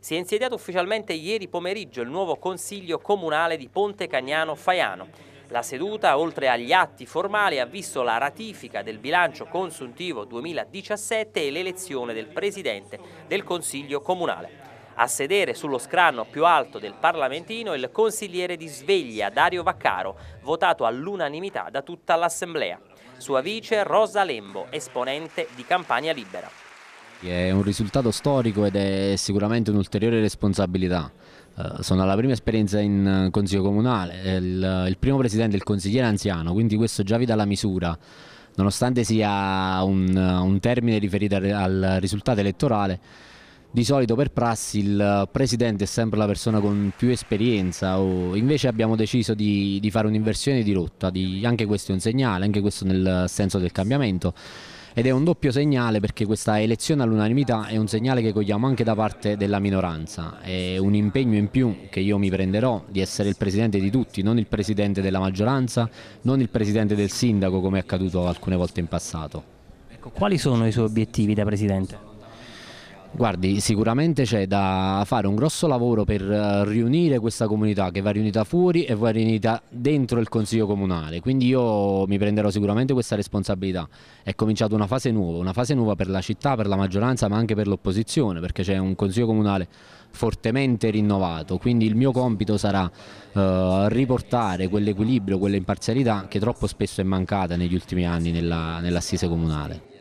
Si è insediato ufficialmente ieri pomeriggio il nuovo Consiglio Comunale di Ponte Cagnano Faiano. La seduta, oltre agli atti formali, ha visto la ratifica del bilancio consuntivo 2017 e l'elezione del Presidente del Consiglio Comunale. A sedere sullo scranno più alto del Parlamentino il consigliere di Sveglia Dario Vaccaro, votato all'unanimità da tutta l'Assemblea. Sua vice Rosa Lembo, esponente di Campania Libera. È un risultato storico ed è sicuramente un'ulteriore responsabilità. Eh, sono alla prima esperienza in eh, consiglio comunale, il, eh, il, primo presidente è il consigliere anziano, quindi questo già vi dà la misura. Nonostante sia un, un termine riferito al, al risultato elettorale, di solito per prassi il presidente è sempre la persona con più esperienza o invece abbiamo deciso di, di fare un'inversione di rotta, di, anche questo è un segnale, anche questo nel senso del cambiamento ed è un doppio segnale perché questa elezione all'unanimità è un segnale che cogliamo anche da parte della minoranza, è un impegno in più che io mi prenderò di essere il presidente di tutti, non il presidente della maggioranza, non il presidente del sindaco come è accaduto alcune volte in passato. Ecco, quali sono i suoi obiettivi da presidente? Guardi, sicuramente c'è da fare un grosso lavoro per eh, riunire questa comunità che va riunita fuori e va riunita dentro il Consiglio Comunale, quindi io mi prenderò sicuramente questa responsabilità. È cominciata una fase nuova, una fase nuova per la città, per la maggioranza ma anche per l'opposizione, perché c'è un Consiglio Comunale fortemente rinnovato, quindi il mio compito sarà eh, riportare quell'equilibrio, quell'imparzialità che troppo spesso è mancata negli ultimi anni nell'assise nell comunale.